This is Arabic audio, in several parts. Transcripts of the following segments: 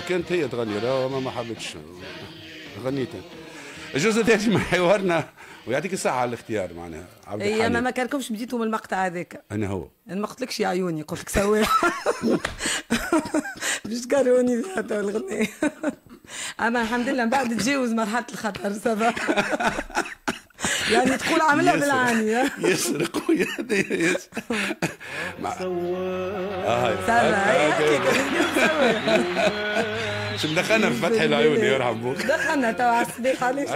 كانت هي تغني لا ما, ما حبتش غنيت الجزء الثاني من حوارنا ويعطيك الصحة على الاختيار معناها عبد إيه، الحليم ما ما كانكمش بديتوا من المقطع هذاك انا هو انا ما قلتلكش يا عيوني قلت لك سواح باش كاروني حتى الغنية اما الحمد لله من بعد تجاوز مرحلة الخطر سافا يعني تقول عاملها بالعاني ياسر قوية ياسر سما يحكي شو مدخلنا في فتح العيون يرحم ابوك دخلنا تبع الصبيح علاش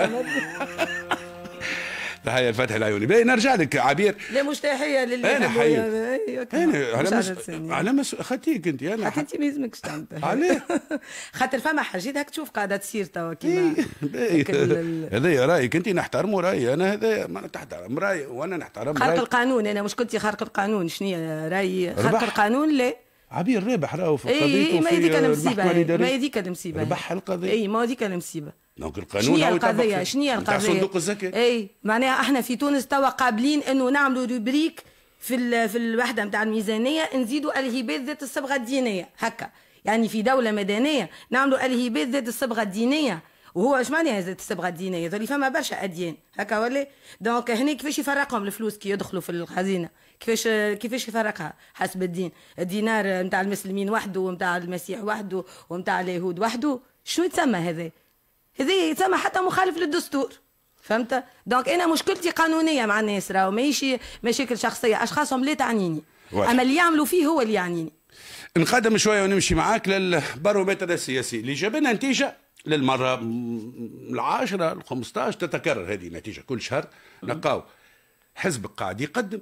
تحيه الفتح العيوني باهي نرجع لك عبير لا مش تحيه للي انا حي انا على مس... على مس... خاتيك انت انا حتى ما يلزمكش تعمل علاه خاطر فما حاجات هاك تشوف قاعده تصير توا كيما هذايا رايك انت نحترمه رايي انا هذايا ما تحترم رايي وانا نحترم خارق القانون انا مش كنت خارق القانون شنو رايي خارق القانون لا عبير رابح راهو في قضيته ما هذيك المصيبه ما هذيك المصيبه ربح القضيه اي ما هذيك المصيبه دونك القانون هو القضيه شنو هي القضيه؟ صندوق الزكاه اي معناها احنا في تونس توا قابلين انه نعملوا روبريك في في الوحده نتاع الميزانيه نزيدوا الهبات ذات الصبغه الدينيه هكا يعني في دوله مدنيه نعملوا الهبات ذات الصبغه الدينيه وهو اش معناها ذات الصبغه الدينيه ذولي فما برشا اديان هكا ولا دونك هنا كيفاش يفرقهم الفلوس كي يدخلوا في الخزينه كيفاش كيفاش يفرقها حسب الدين الدينار نتاع المسلمين وحده ونتاع المسيح وحده ونتاع اليهود وحده شنو يتسمى هذا هذا يسمى حتى مخالف للدستور فهمت دونك انا مشكلتي قانونيه مع الناس راهو ماهيش مشاكل شخصيه اشخاصهم لا تعنيني واحد. اما اللي يعملوا فيه هو اللي يعنيني نقدم شويه ونمشي معاك للبارومتر السياسي اللي جاب لنا نتيجه للمره العاشره ال 15 تتكرر هذه النتيجه كل شهر نلقاو حزب قاعد يقدم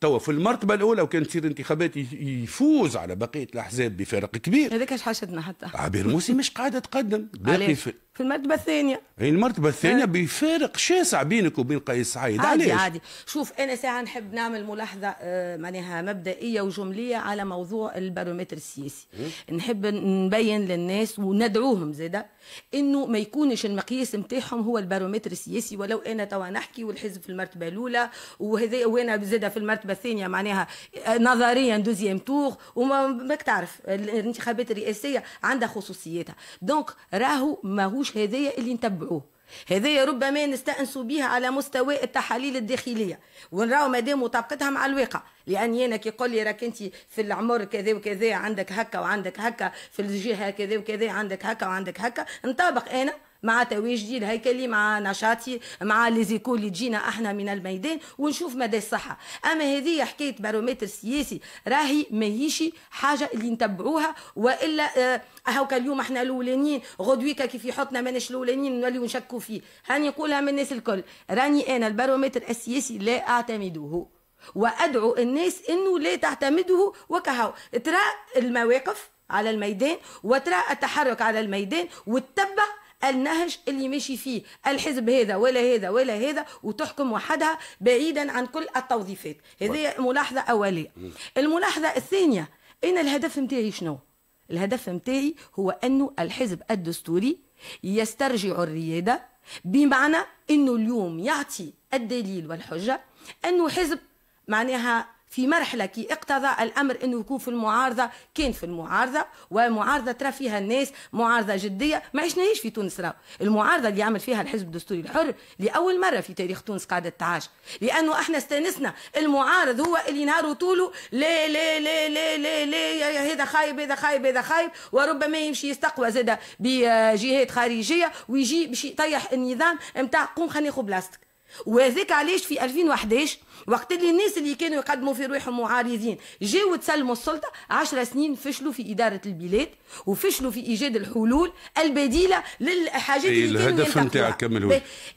توا في المرتبه الاولى وكان تصير انتخابات يفوز على بقيه الاحزاب بفارق كبير هذاك اش حاشتنا حتى عبير موسي مش قاعده تقدم باقي في في المرتبة الثانية المرتبة الثانية آه. بفارق شاسع بينك وبين قيس سعيد عادي علاش؟ عادي شوف أنا ساعة نحب نعمل ملاحظة آه، معناها مبدئية وجملية على موضوع البارومتر السياسي نحب نبين للناس وندعوهم زادة انه ما يكونش المقياس نتاعهم هو البارومتر السياسي ولو انا توا نحكي والحزب في المرتبه الاولى وهذا وانا زاده في المرتبه الثانيه معناها آه، نظريا دوزيام تور وما تعرف الانتخابات الرئاسيه عندها خصوصياتها دونك راهو ماهوش مش هذايا اللي نتبعوه هذايا ربما نستأنسوا بها على مستوى التحاليل الداخليه ونراو مادام مطابقتها مع الواقع لاني انا كي يقول لي راك انت في العمر كذا وكذا عندك هكا وعندك هكا في الجهه كذا وكذا عندك هكا وعندك هكا نطابق انا مع تواجدي الهيكلي مع نشاطي مع ليزيكول اللي تجينا احنا من الميدان ونشوف مدى الصحه اما هذه حكايه بارومتر سياسي راهي ماهيش حاجه اللي نتبعوها والا آه هاوكا اليوم احنا الاولانيين غدويكا كيف يحطنا ماناش الاولانيين نوليو نشكوا فيه هاني نقولها من الناس الكل راني انا البارومتر السياسي لا اعتمده وادعو الناس انه لا تعتمده وكهو ترى المواقف على الميدان وترى التحرك على الميدان وتتبع النهج اللي ماشي فيه الحزب هذا ولا هذا ولا هذا وتحكم وحدها بعيدا عن كل التوظيفات هذه ملاحظه اوليه الملاحظه الثانيه انا الهدف نتاعي شنو الهدف نتاعي هو انه الحزب الدستوري يسترجع الرياده بمعنى انه اليوم يعطي الدليل والحجه انه حزب معناها في مرحله كي اقتضى الامر انه يكون في المعارضه كان في المعارضه ومعارضه ترى فيها الناس معارضه جديه ما عشناهاش في تونس راهو المعارضه اللي عمل فيها الحزب الدستوري الحر لاول مره في تاريخ تونس قاعده تعاش لانه احنا استانسنا المعارض هو اللي نهار طوله لا لا لا لا لا لا هذا خايب هذا خايب هذا خايب وربما يمشي يستقوى زاده بجهات خارجيه ويجي باش يطيح النظام نتاع قوم خلينا ناخذ بلاصتك وهذاك علاش في 2011 وقت اللي الناس اللي كانوا يقدموا في روحهم معارضين جاوا تسلموا السلطه 10 سنين فشلوا في اداره البلاد وفشلوا في ايجاد الحلول البديله للحاجات اللي كانوا الهدف نتاعك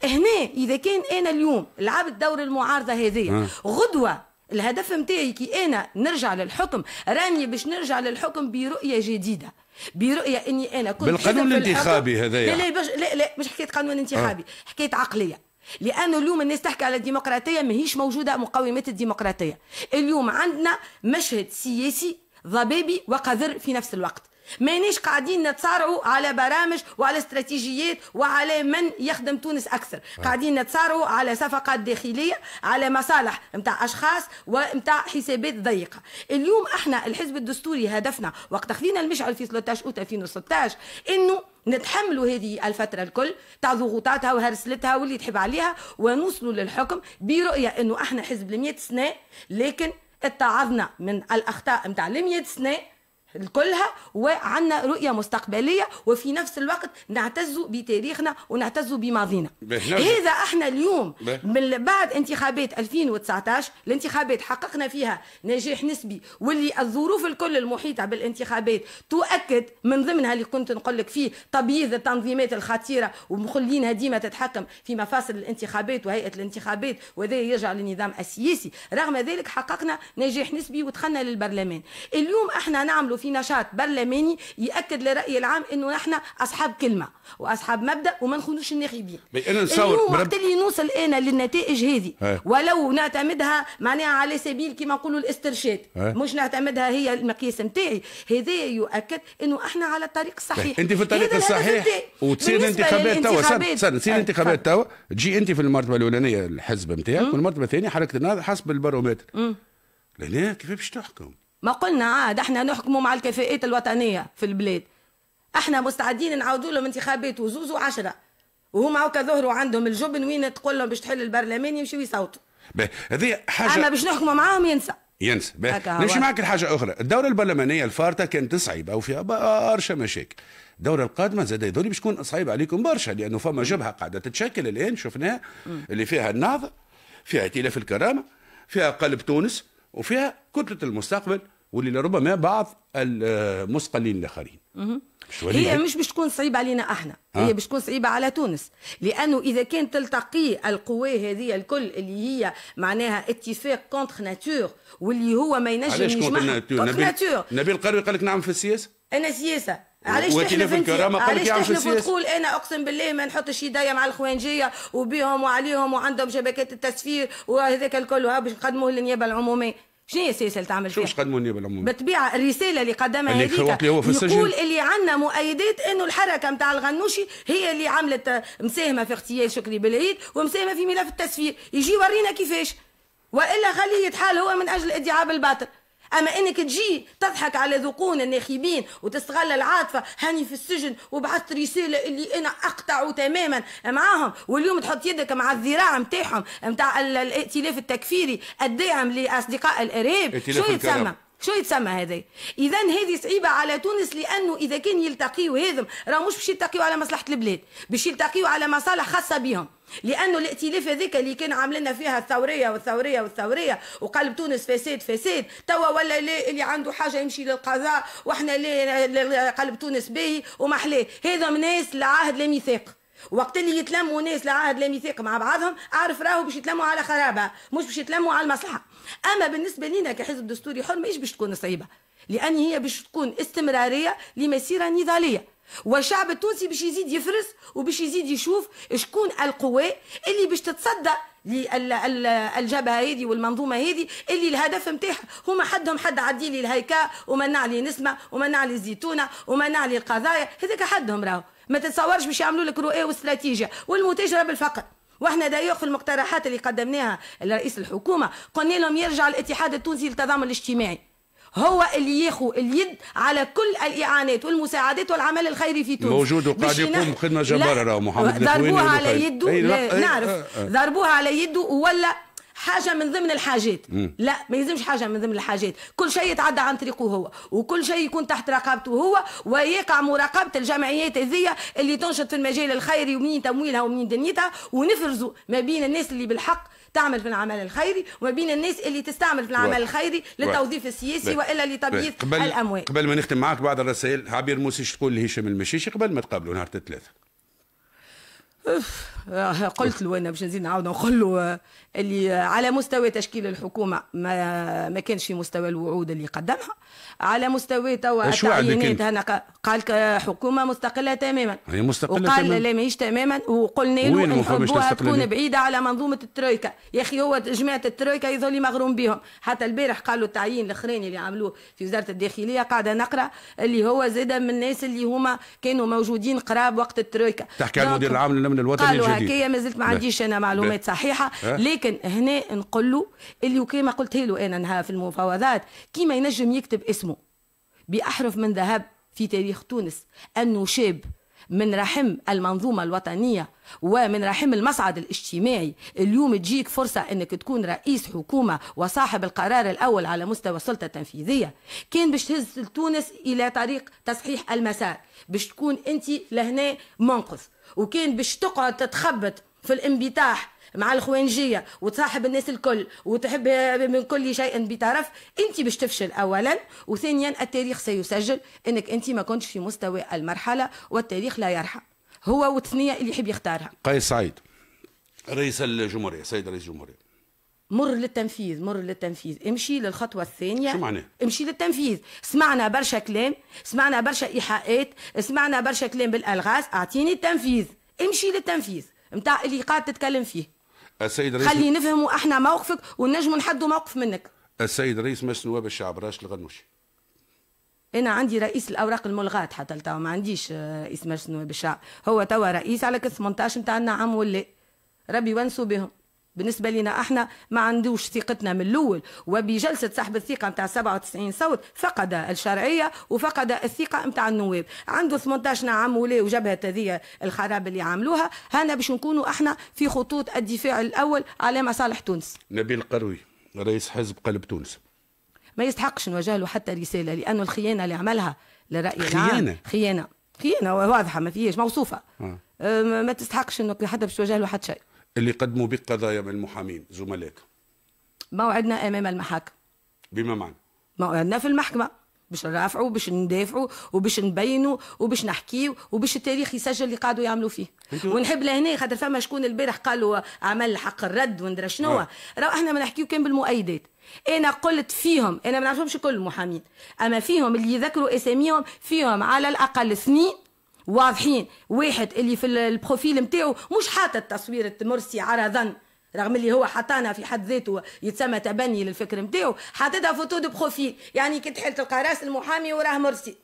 هنا اذا كان انا اليوم لعبت دور المعارضه هذه آه. غدوه الهدف متاعي كي انا نرجع للحكم راني باش نرجع للحكم برؤيه جديده برؤيه اني انا كنت بالقانون الانتخابي هذايا لا لا, لا لا مش حكايه قانون انتخابي آه. حكايه عقليه لانه اليوم الناس تحكي على الديمقراطيه ماهيش موجوده مقومات الديمقراطيه اليوم عندنا مشهد سياسي ضبابي وقذر في نفس الوقت مانيش قاعدين نتصارعوا على برامج وعلى استراتيجيات وعلى من يخدم تونس اكثر قاعدين نتصارعوا على صفقات داخليه على مصالح نتاع اشخاص ونتاع حسابات ضيقه اليوم احنا الحزب الدستوري هدفنا وقت اخذنا المشعل في 13 اوت 2016 انه نتحملوا هذه الفترة الكل تاع ضغوطاتها وهرسلتها واللي تحب عليها ونوصلوا للحكم برؤية انه احنا حزب لمية 100 سنة لكن اتعظنا من الاخطاء نتاع 100 سنة كلها وعندنا رؤيه مستقبليه وفي نفس الوقت نعتز بتاريخنا ونعتز بماضينا هذا احنا اليوم من بعد انتخابات 2019 الانتخابات حققنا فيها نجاح نسبي واللي الظروف الكل المحيطه بالانتخابات تؤكد من ضمنها اللي كنت نقول لك فيه تبييض التنظيمات الخطيره ومخلينها ديما تتحكم في مفاصل الانتخابات وهيئه الانتخابات وهذا يرجع للنظام السياسي رغم ذلك حققنا نجاح نسبي ودخلنا للبرلمان اليوم احنا نعملوا في نشاط برلماني ياكد للراي العام انه نحن اصحاب كلمه واصحاب مبدا وما نخونوش الناخبين انا نصور وقت اللي نوصل انا للنتائج هذه ولو نعتمدها معناها على سبيل كما نقولوا الاسترشاد مش نعتمدها هي المقياس نتاعي هذا يؤكد انه احنا على الطريق الصحيح انت في الطريق الصحيح وتصير الانتخابات توا سنة تصير الانتخابات توا تجي انت في المرتبه الاولانيه الحزب نتاعك والمرتبه الثانيه حركه النهضه حسب البارومتر لهنا كيف باش تحكم ما قلنا عاد آه، احنا نحكموا مع الكفاءات الوطنيه في البلاد احنا مستعدين نعاودوا لهم انتخابات وزوز وعشره وهما هكا ظهروا عندهم الجبن وين تقول لهم باش تحل البرلمان يمشيوا يصوتوا هذه حاجه اما باش نحكموا معاهم ينسى ينسى نمشي معك لحاجه اخرى الدوره البرلمانيه الفارطه كانت صعيبه وفيها برشا مشاكل الدورة القادمة زاد يظهر باش تكون صعيبة عليكم برشا لأنه فما جبهة قاعدة تتشكل الآن شفناها اللي فيها النهضة فيها ائتلاف الكرامة فيها قلب تونس وفيها كتلة المستقبل واللي بعض المثقلين الاخرين هي مش باش تكون صعيبه علينا احنا أه؟ هي باش تكون صعيبه على تونس لانه اذا كان تلتقي القوى هذه الكل اللي هي معناها اتفاق كونتر ناتور واللي هو ما ينجمش يجمع كونتر ناتور نبيل, ناتور. نبيل قال لك نعم في السياسه انا سياسه علاش تحلف انت علاش تحلف وتقول انا اقسم بالله ما نحطش يدي مع الخوانجيه وبيهم وعليهم وعندهم شبكات التسفير وهذاك الكل باش نقدموه للنيابه العموميه شنو هي السياسه اللي تعمل فيها؟ شو النيابه العموميه؟ بالطبيعه الرساله اللي قدمها هذيك يقول اللي عندنا مؤيدات انه الحركه نتاع الغنوشي هي اللي عملت مساهمه في اغتيال شكري بالعيد ومساهمه في ملف التسفير يجي ورينا كيفاش والا خليه يتحال هو من اجل ادعاء بالباطل اما انك تجي تضحك على ذوقون الناخبين وتستغل العاطفه هاني في السجن وبعثت رساله اللي انا اقطع تماما معاهم واليوم تحط يدك مع الذراع نتاعهم نتاع الائتلاف التكفيري الداعم لاصدقاء الارهاب شو يتسمى شو يتسمى هذا اذا هذه صعيبه على تونس لانه اذا كان يلتقيوا هذم راه مش باش يلتقيوا على مصلحه البلاد باش يلتقيوا على مصالح خاصه بهم لانه الائتلاف هذاك اللي كان عاملنا فيها الثوريه والثوريه والثوريه وقلب تونس فساد فساد توا ولا لا اللي عنده حاجه يمشي للقضاء واحنا لا قلب تونس باهي ومحلاه هذا ناس لا عهد لا ميثاق وقت اللي يتلموا ناس لعهد لا ميثاق مع بعضهم اعرف راهو باش يتلموا على خرابه مش باش يتلموا على المصلحه اما بالنسبه لينا كحزب دستوري حر ماهيش باش تكون صعيبه لان هي باش تكون استمراريه لمسيره نضاليه والشعب التونسي باش يزيد يفرس وباش يزيد يشوف شكون القوى اللي باش تتصدى للجبهه هذه والمنظومه هذه اللي الهدف نتاعها هما حدهم حد عدي لي الهيكا ومنع لي نسمه ومنع لي الزيتونه ومنع لي القضايا هذاك حدهم راهو ما تتصورش باش يعملوا لك رؤيه واستراتيجيه والمتاجره بالفقر واحنا دايوخ في المقترحات اللي قدمناها لرئيس الحكومه قلنا لهم يرجع الاتحاد التونسي للتضامن الاجتماعي هو اللي ياخو اليد على كل الاعانات والمساعدات والعمل الخيري في تونس موجود وقاعد يقوم بخدمه جباره راهو محمد ضربوها على يده إيه، إيه، نعرف آه، آه. ضربوها على يده ولا حاجه من ضمن الحاجات مم. لا ما يلزمش حاجه من ضمن الحاجات كل شيء يتعدى عن طريقه هو وكل شيء يكون تحت رقابته هو ويقع مراقبه الجمعيات هذيا اللي تنشط في المجال الخيري ومنين تمويلها ومنين دنيتها ونفرزوا ما بين الناس اللي بالحق تعمل في العمل الخيري وما بين الناس اللي تستعمل في العمل الخيري للتوظيف السياسي والا لتبييض الاموال قبل ما نختم معك بعض الرسائل عبير موسيش تقول لهشام المشيشي قبل ما تقابلوا نهار الثلاثه آه، قلت له انا باش نزيد نعاود نقول له آه، اللي آه، على مستوى تشكيل الحكومه ما ما كانش في مستوى الوعود اللي قدمها على مستوى توا إيه، التعيينات هنا قال حكومه مستقله تماما هي مستقله وقال لا ماهيش تماما وقلنا له نحبوها تكون بعيده على منظومه الترويكا يا اخي هو جماعه الترويكا يظل مغروم بهم حتى البارح قالوا التعيين الاخراني اللي عملوه في وزاره الداخليه قاعده نقرا اللي هو زاد من الناس اللي هما كانوا موجودين قراب وقت الترويكا تحكي على المدير العام الامن الوطني قالوا الجديد قالوا هكايا ما زلت ما عنديش انا معلومات بيه. صحيحه أه؟ لكن هنا نقول له اللي وكما قلت له انا نهار في المفاوضات كيما ينجم يكتب اسمه باحرف من ذهب في تاريخ تونس انه شاب من رحم المنظومة الوطنية ومن رحم المصعد الاجتماعي اليوم تجيك فرصة أنك تكون رئيس حكومة وصاحب القرار الأول على مستوى السلطة التنفيذية كان باش تهز تونس إلى طريق تصحيح المسار باش تكون أنت لهنا منقذ وكان باش تقعد تتخبط في الانبطاح مع الخوانجيه وتصاحب الناس الكل وتحب من كل شيء بطرف انت باش تفشل اولا وثانيا التاريخ سيسجل انك انت ما كنتش في مستوى المرحله والتاريخ لا يرحم هو والثنيه اللي يحب يختارها قيس سعيد رئيس الجمهوريه سيد رئيس الجمهوريه مر للتنفيذ مر للتنفيذ امشي للخطوة الثانية شو معناه؟ امشي للتنفيذ سمعنا برشا كلام سمعنا برشا إيحاءات سمعنا برشا كلام بالألغاز أعطيني التنفيذ امشي للتنفيذ متاع اللي قاعد تتكلم فيه السيد رئيس خلي نفهموا احنا موقفك ونجموا نحدوا موقف منك السيد رئيس مجلس النواب الشعب راش الغنوشي انا عندي رئيس الاوراق الملغاه حتى لتوا ما عنديش رئيس مجلس النواب الشعب هو توا رئيس على كل 18 نتاع النعم ولا ربي ونسوا بهم بالنسبه لنا احنا ما عندوش ثقتنا من الاول وبجلسه سحب الثقه نتاع 97 صوت فقد الشرعيه وفقد الثقه نتاع النواب عنده 18 عام ولا وجبهه هذه الخراب اللي عملوها هنا باش نكونوا احنا في خطوط الدفاع الاول على مصالح تونس نبيل قروي رئيس حزب قلب تونس ما يستحقش نوجه له حتى رساله لانه الخيانه اللي عملها لراي العام خيانه خيانه خيانه واضحه ما فيهاش موصوفه آه. ما تستحقش انك حتى باش توجه له حتى شيء اللي قدموا بك قضايا من المحامين زملائك موعدنا امام المحاكم بما معنى موعدنا في المحكمه باش نرافعوا باش ندافعوا وباش نبينوا وباش نحكيوا وباش التاريخ يسجل اللي قاعدوا يعملوا فيه ونحب لهنا خاطر فما شكون البارح قالوا عمل حق الرد وندرى شنو آه. راه احنا ما نحكيو كان بالمؤيدات انا قلت فيهم انا ما نعرفهمش كل المحامين اما فيهم اللي يذكروا اساميهم فيهم على الاقل اثنين واضحين واحد اللي في البروفيل نتاعو مش حاطط تصويرة مرسي عرضا رغم اللي هو حطانا في حد ذاته يتسمى تبني للفكر نتاعو حاطتها فوتو دو بروفيل يعني كي تحل تلقى راس المحامي وراه مرسي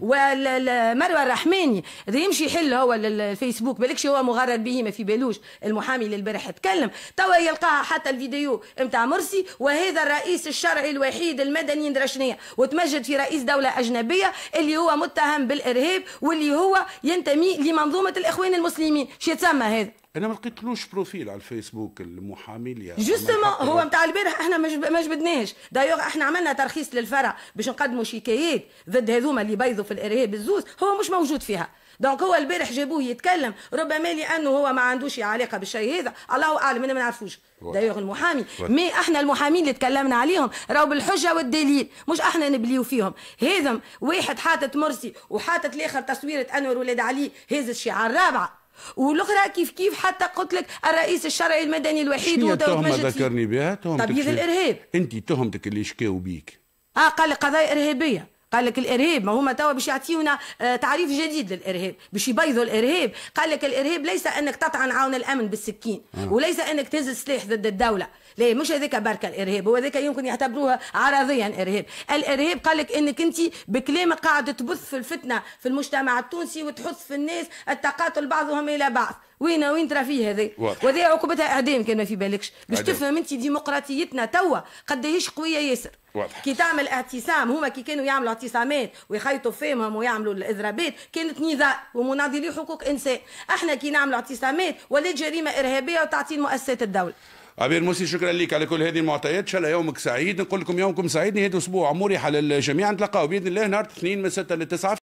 والمروه الرحماني يمشي يحل هو الفيسبوك بالكش هو مغرر به ما في بالوش المحامي اللي البارح تكلم توا يلقاها حتى الفيديو نتاع مرسي وهذا الرئيس الشرعي الوحيد المدني درشنيه وتمجد في رئيس دوله اجنبيه اللي هو متهم بالارهاب واللي هو ينتمي لمنظومه الاخوان المسلمين شو يتسمى هذا انا ما لقيتلوش بروفيل على الفيسبوك المحامي اللي جوستومون هو نتاع البارح احنا ما جبدناش دايوغ احنا عملنا ترخيص للفرع باش نقدموا شكايات ضد هذوما اللي بيضوا في الارهاب الزوز هو مش موجود فيها دونك هو البارح جابوه يتكلم ربما لانه هو ما عندوش علاقه بالشيء هذا الله اعلم انا ما نعرفوش دايوغ المحامي مي احنا المحامين اللي تكلمنا عليهم راهو بالحجه والدليل مش احنا نبليو فيهم هذم واحد حاطط مرسي وحاطط الاخر تصويره انور ولاد علي هز الشعار الرابعه والاخرى كيف كيف حتى قلت لك الرئيس الشرعي المدني الوحيد شنو التهمه ذكرني بها طيب، تهمتك تبييض الارهاب انت تهمتك اللي شكاو بيك اه قال لي قضايا ارهابيه قال لك الارهاب ما هما توا باش يعطيونا آه، تعريف جديد للارهاب باش يبيضوا الارهاب قال لك الارهاب ليس انك تطعن عون الامن بالسكين آه. وليس انك تهز السلاح ضد الدوله لا مش هذاك برك الارهاب هو هذاك يمكن يعتبروها عرضيا ارهاب الارهاب قال لك انك انت بكلامك قاعد تبث في الفتنه في المجتمع التونسي وتحث في الناس التقاتل بعضهم الى بعض وين وين ترى فيه هذا وهذا عقوبتها اعدام كان ما في بالكش باش تفهم انت ديمقراطيتنا توا قداش قويه ياسر واضح كي تعمل اعتصام هما كي كانوا يعملوا اعتصامات ويخيطوا فيهم ويعملوا الاضرابات كانت نزاع ومناضلي حقوق انسان احنا كي نعملوا اعتصامات ولات جريمه ارهابيه وتعطيل مؤسسات الدوله عبير موسي شكرا لك على كل هذه المعطيات ان شاء الله يومك سعيد نقول لكم يومكم سعيد نهايه اسبوع مريح على الجميع نتلقاو باذن الله نهار الاثنين من 6 ل 9